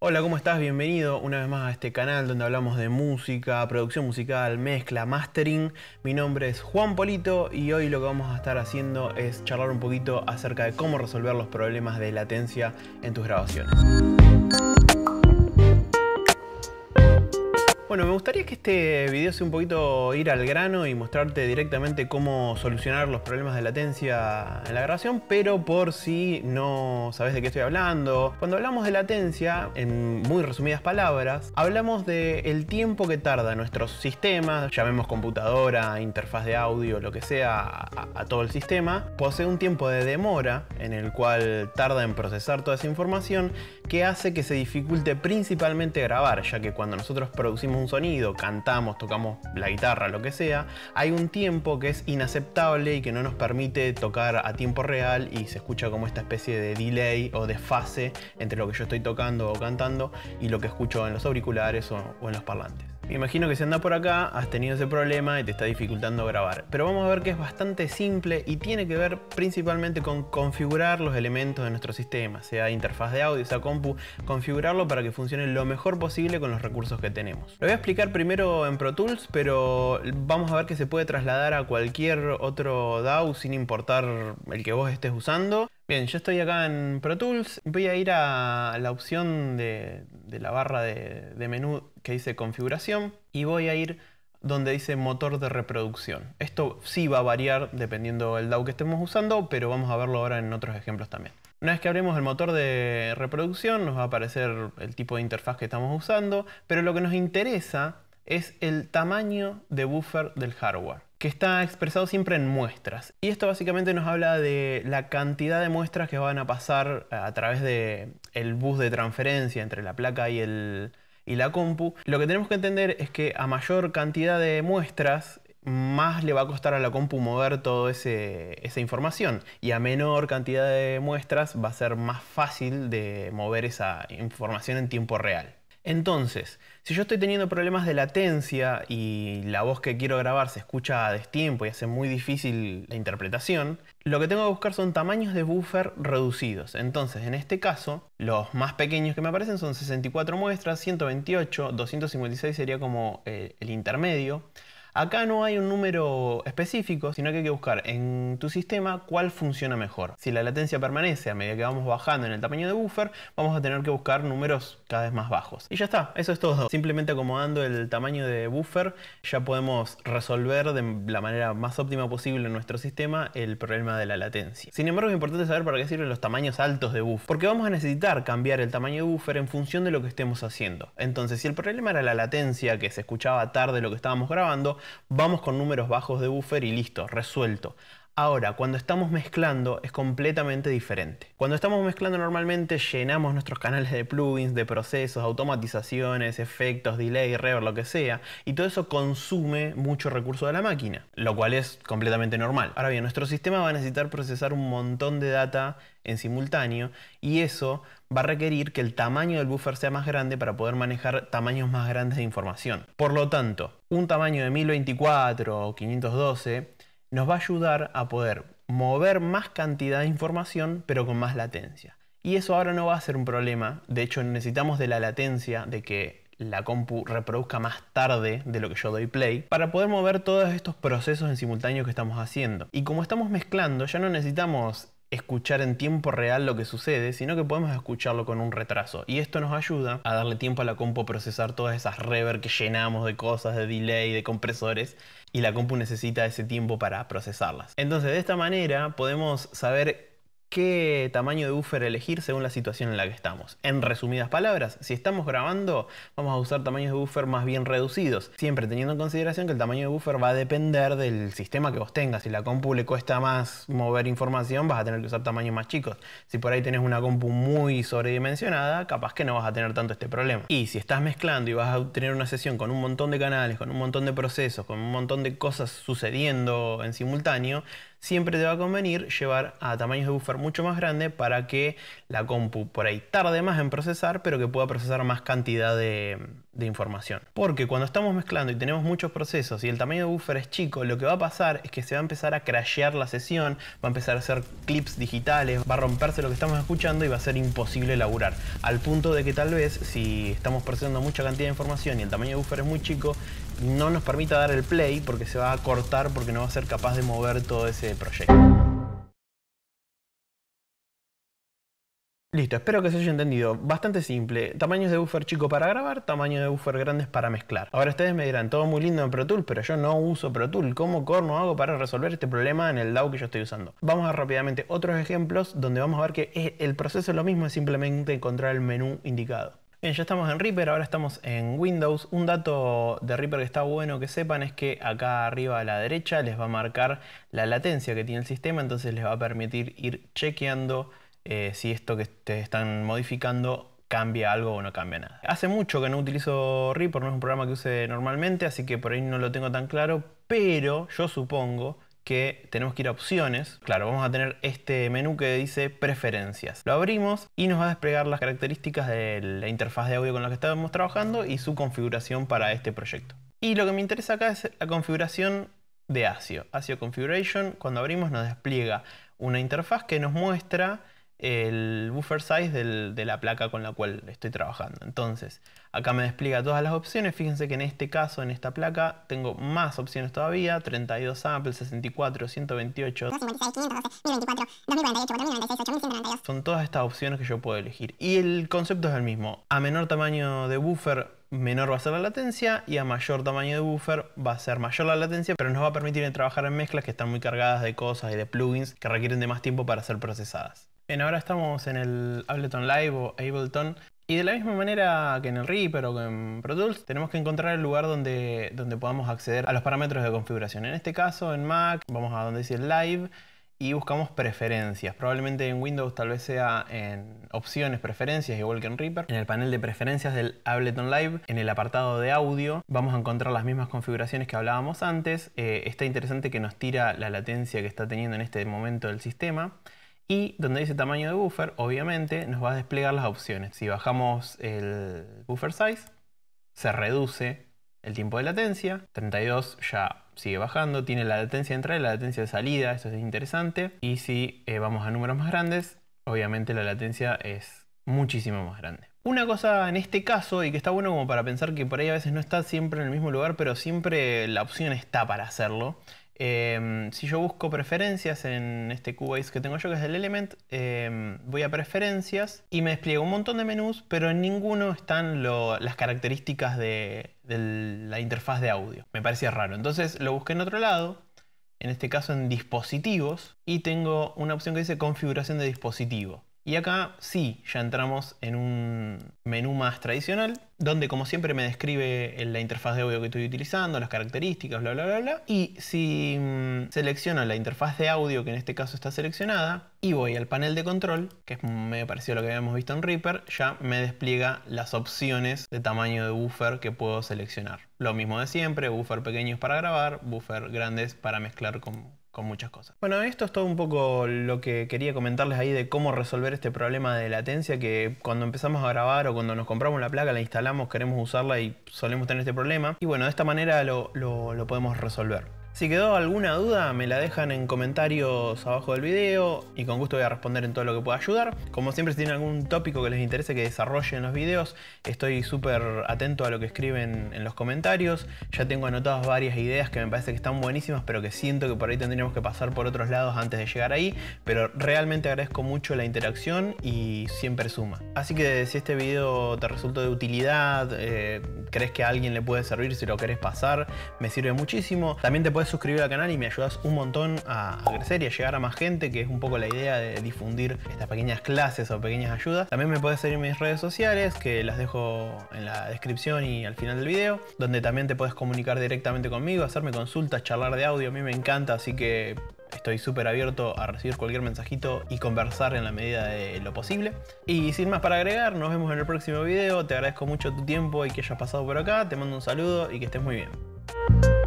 Hola, ¿cómo estás? Bienvenido una vez más a este canal donde hablamos de música, producción musical, mezcla, mastering. Mi nombre es Juan Polito y hoy lo que vamos a estar haciendo es charlar un poquito acerca de cómo resolver los problemas de latencia en tus grabaciones. Bueno, me gustaría que este video sea un poquito ir al grano y mostrarte directamente cómo solucionar los problemas de latencia en la grabación, pero por si no sabes de qué estoy hablando. Cuando hablamos de latencia, en muy resumidas palabras, hablamos de el tiempo que tarda nuestros sistemas, llamemos computadora, interfaz de audio, lo que sea, a todo el sistema, posee un tiempo de demora en el cual tarda en procesar toda esa información que hace que se dificulte principalmente grabar, ya que cuando nosotros producimos un sonido, cantamos, tocamos la guitarra, lo que sea, hay un tiempo que es inaceptable y que no nos permite tocar a tiempo real y se escucha como esta especie de delay o de fase entre lo que yo estoy tocando o cantando y lo que escucho en los auriculares o en los parlantes. Me imagino que si anda por acá has tenido ese problema y te está dificultando grabar, pero vamos a ver que es bastante simple y tiene que ver principalmente con configurar los elementos de nuestro sistema, sea interfaz de audio, sea compu, configurarlo para que funcione lo mejor posible con los recursos que tenemos. Lo voy a explicar primero en Pro Tools, pero vamos a ver que se puede trasladar a cualquier otro DAW sin importar el que vos estés usando Bien, yo estoy acá en Pro Tools. Voy a ir a la opción de, la barra de, menú que dice configuración y voy a ir donde dice motor de reproducción. Esto sí va a variar dependiendo del DAW que estemos usando, pero vamos a verlo ahora en otros ejemplos también. Una vez que abrimos el motor de reproducción nos va a aparecer el tipo de interfaz que estamos usando, pero lo que nos interesa es el tamaño de buffer del hardware que está expresado siempre en muestras. Y esto básicamente nos habla de la cantidad de muestras que van a pasar a través del bus de transferencia entre la placa y, el, y la compu. Lo que tenemos que entender es que a mayor cantidad de muestras, más le va a costar a la compu mover toda esa información. Y a menor cantidad de muestras va a ser más fácil de mover esa información en tiempo real. Entonces, si yo estoy teniendo problemas de latencia y la voz que quiero grabar se escucha a destiempo y hace muy difícil la interpretación, lo que tengo que buscar son tamaños de buffer reducidos. Entonces, en este caso, los más pequeños que me aparecen son 64 muestras, 128, 256 sería como eh, el intermedio. Acá no hay un número específico, sino que hay que buscar en tu sistema cuál funciona mejor. Si la latencia permanece a medida que vamos bajando en el tamaño de buffer, vamos a tener que buscar números cada vez más bajos. Y ya está, eso es todo. Simplemente acomodando el tamaño de buffer ya podemos resolver de la manera más óptima posible en nuestro sistema el problema de la latencia. Sin embargo, es importante saber para qué sirven los tamaños altos de buffer, porque vamos a necesitar cambiar el tamaño de buffer en función de lo que estemos haciendo. Entonces, si el problema era la latencia que se escuchaba tarde lo que estábamos grabando, vamos con números bajos de buffer y listo, resuelto. Ahora, cuando estamos mezclando es completamente diferente. Cuando estamos mezclando normalmente llenamos nuestros canales de plugins, de procesos, automatizaciones, efectos, delay, reverb, lo que sea, y todo eso consume mucho recurso de la máquina, lo cual es completamente normal. Ahora bien, nuestro sistema va a necesitar procesar un montón de data en simultáneo y eso va a requerir que el tamaño del buffer sea más grande para poder manejar tamaños más grandes de información. Por lo tanto, un tamaño de 1024 o 512 nos va a ayudar a poder mover más cantidad de información pero con más latencia. Y eso ahora no va a ser un problema, de hecho necesitamos de la latencia, de que la compu reproduzca más tarde de lo que yo doy play, para poder mover todos estos procesos en simultáneo que estamos haciendo. Y como estamos mezclando, ya no necesitamos escuchar en tiempo real lo que sucede, sino que podemos escucharlo con un retraso. Y esto nos ayuda a darle tiempo a la compu a procesar todas esas rever que llenamos de cosas, de delay, de compresores, y la compu necesita ese tiempo para procesarlas. Entonces de esta manera podemos saber qué tamaño de buffer elegir según la situación en la que estamos. En resumidas palabras, si estamos grabando, vamos a usar tamaños de buffer más bien reducidos, siempre teniendo en consideración que el tamaño de buffer va a depender del sistema que vos tengas. Si la compu le cuesta más mover información, vas a tener que usar tamaños más chicos. Si por ahí tenés una compu muy sobredimensionada, capaz que no vas a tener tanto este problema. Y si estás mezclando y vas a tener una sesión con un montón de canales, con un montón de procesos, con un montón de cosas sucediendo en simultáneo, siempre te va a convenir llevar a tamaños de buffer mucho más grande para que la compu por ahí tarde más en procesar, pero que pueda procesar más cantidad de, información. Porque cuando estamos mezclando y tenemos muchos procesos y el tamaño de buffer es chico, lo que va a pasar es que se va a empezar a crashear la sesión, va a empezar a hacer clips digitales, va a romperse lo que estamos escuchando y va a ser imposible laburar. Al punto de que tal vez si estamos procesando mucha cantidad de información y el tamaño de buffer es muy chico, no nos permita dar el play porque se va a cortar porque no va a ser capaz de mover todo ese proyecto. Listo, espero que se haya entendido. Bastante simple. Tamaños de buffer chico para grabar, tamaños de buffer grandes para mezclar. Ahora ustedes me dirán, todo muy lindo en Pro Tool, pero yo no uso Pro Tool. ¿Cómo corno hago para resolver este problema en el DAW que yo estoy usando? Vamos a rápidamente otros ejemplos donde vamos a ver que el proceso es lo mismo, es simplemente encontrar el menú indicado. Bien, ya estamos en Reaper, ahora estamos en Windows. Un dato de Reaper que está bueno que sepan es que acá arriba a la derecha les va a marcar la latencia que tiene el sistema, entonces les va a permitir ir chequeando eh, si esto que te están modificando cambia algo o no cambia nada. Hace mucho que no utilizo Reaper, no es un programa que use normalmente, así que por ahí no lo tengo tan claro, pero yo supongo que tenemos que ir a opciones. Claro, vamos a tener este menú que dice preferencias. Lo abrimos y nos va a desplegar las características de la interfaz de audio con la que estábamos trabajando y su configuración para este proyecto. Y lo que me interesa acá es la configuración de ASIO. ASIO Configuration, cuando abrimos nos despliega una interfaz que nos muestra el buffer size de la placa con la cual estoy trabajando. Entonces, acá me despliega todas las opciones. Fíjense que en este caso, en esta placa, tengo más opciones todavía. 32 samples, 64, 128. 512, 1024, 2048, Son todas estas opciones que yo puedo elegir. Y el concepto es el mismo. A menor tamaño de buffer, menor va a ser la latencia y a mayor tamaño de buffer va a ser mayor la latencia, pero nos va a permitir trabajar en mezclas que están muy cargadas de cosas y de plugins que requieren de más tiempo para ser procesadas. Bien, ahora estamos en el Ableton Live o Ableton. Y de la misma manera que en el Reaper o en Pro Tools, tenemos que encontrar el lugar donde, donde podamos acceder a los parámetros de configuración. En este caso, en Mac, vamos a donde dice Live y buscamos preferencias. Probablemente en Windows tal vez sea en opciones, preferencias, igual que en Reaper. En el panel de preferencias del Ableton Live, en el apartado de audio, vamos a encontrar las mismas configuraciones que hablábamos antes. Eh, está interesante que nos tira la latencia que está teniendo en este momento el sistema. Y donde dice tamaño de buffer, obviamente nos va a desplegar las opciones. Si bajamos el buffer size, se reduce el tiempo de latencia. 32 ya sigue bajando, tiene la latencia de entrada y la latencia de salida, eso es interesante. Y si eh, vamos a números más grandes, obviamente la latencia es muchísimo más grande. Una cosa en este caso, y que está bueno como para pensar que por ahí a veces no está siempre en el mismo lugar, pero siempre la opción está para hacerlo, Em, si yo busco preferencias en este Cubase que tengo yo, que es el Element, em, voy a preferencias y me despliega un montón de menús, pero en ninguno están las características de, de, la interfaz de audio. Me parecía raro. Entonces lo busqué en otro lado, en este caso en dispositivos, y tengo una opción que dice configuración de dispositivo. Y acá sí, ya entramos en un menú más tradicional, donde como siempre me describe la interfaz de audio que estoy utilizando, las características, bla, bla, bla, bla. Y si mm, selecciono la interfaz de audio, que en este caso está seleccionada, y voy al panel de control, que es medio parecido a lo que habíamos visto en Reaper, ya me despliega las opciones de tamaño de buffer que puedo seleccionar. Lo mismo de siempre, buffer pequeños para grabar, buffer grandes para mezclar con, muchas cosas. Bueno, esto es todo un poco lo que quería comentarles ahí de cómo resolver este problema de latencia que cuando empezamos a grabar o cuando nos compramos la placa, la instalamos, queremos usarla y solemos tener este problema. Y bueno, de esta manera lo podemos resolver. Si quedó alguna duda, me la dejan en comentarios abajo del video y con gusto voy a responder en todo lo que pueda ayudar. Como siempre, si tienen algún tópico que les interese que desarrolle en los videos, estoy súper atento a lo que escriben en los comentarios. Ya tengo anotadas varias ideas que me parece que están buenísimas, pero que siento que por ahí tendríamos que pasar por otros lados antes de llegar ahí. Pero realmente agradezco mucho la interacción y siempre suma. Así que si este video te resultó de utilidad, eh, crees que a alguien le puede servir, si lo querés pasar, me sirve muchísimo. También te puedes suscribir al canal y me ayudas un montón a, crecer y a llegar a más gente, que es un poco la idea de difundir estas pequeñas clases o pequeñas ayudas. También me puedes seguir mis redes sociales, que las dejo en la descripción y al final del video, donde también te puedes comunicar directamente conmigo, hacerme consultas, charlar de audio, a mí me encanta, así que Estoy súper abierto a recibir cualquier mensajito y conversar en la medida de lo posible. Y sin más para agregar, nos vemos en el próximo video. Te agradezco mucho tu tiempo y que hayas pasado por acá. Te mando un saludo y que estés muy bien.